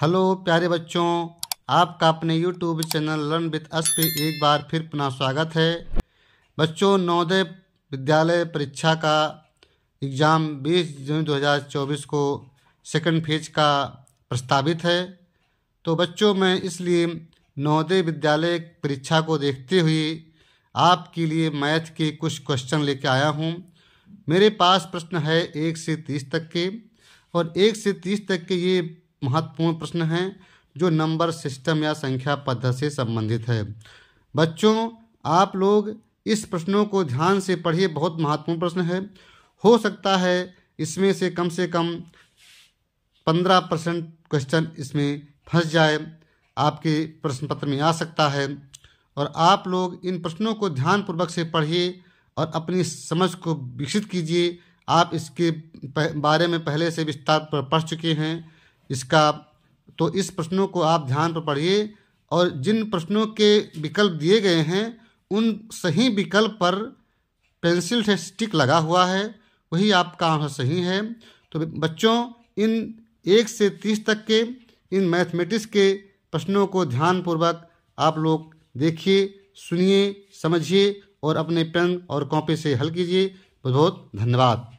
hello प्यारे बच्चों आपका अपने YouTube channel learn with us पे एक बार फिर पुनः स्वागत है बच्चों नवोदय विद्यालय परीक्षा का एग्ज़ाम 20 जून 2024 को सेकंड फेज का प्रस्तावित है तो बच्चों मैं इसलिए नवोदय विद्यालय परीक्षा को देखते हुए आपके लिए मैथ के कुछ क्वेश्चन लेके आया हूँ मेरे पास प्रश्न है एक से तीस तक के और एक से तीस तक के ये महत्वपूर्ण प्रश्न है जो नंबर सिस्टम या संख्या पद्धति से संबंधित है बच्चों आप लोग इस प्रश्नों को ध्यान से पढ़िए बहुत महत्वपूर्ण प्रश्न है हो सकता है इसमें से कम से कम पंद्रह परसेंट क्वेश्चन इसमें फंस जाए आपके प्रश्न पत्र में आ सकता है और आप लोग इन प्रश्नों को ध्यानपूर्वक से पढ़िए और अपनी समझ को विकसित कीजिए आप इसके बारे में पहले से विस्तार पर पढ़ चुके हैं इसका तो इस प्रश्नों को आप ध्यान पर पढ़िए और जिन प्रश्नों के विकल्प दिए गए हैं उन सही विकल्प पर पेंसिल से स्टिक लगा हुआ है वही आपका आंसर सही है तो बच्चों इन एक से तीस तक के इन मैथमेटिक्स के प्रश्नों को ध्यानपूर्वक आप लोग देखिए सुनिए समझिए और अपने पेन और कॉपी से हल कीजिए बहुत धन्यवाद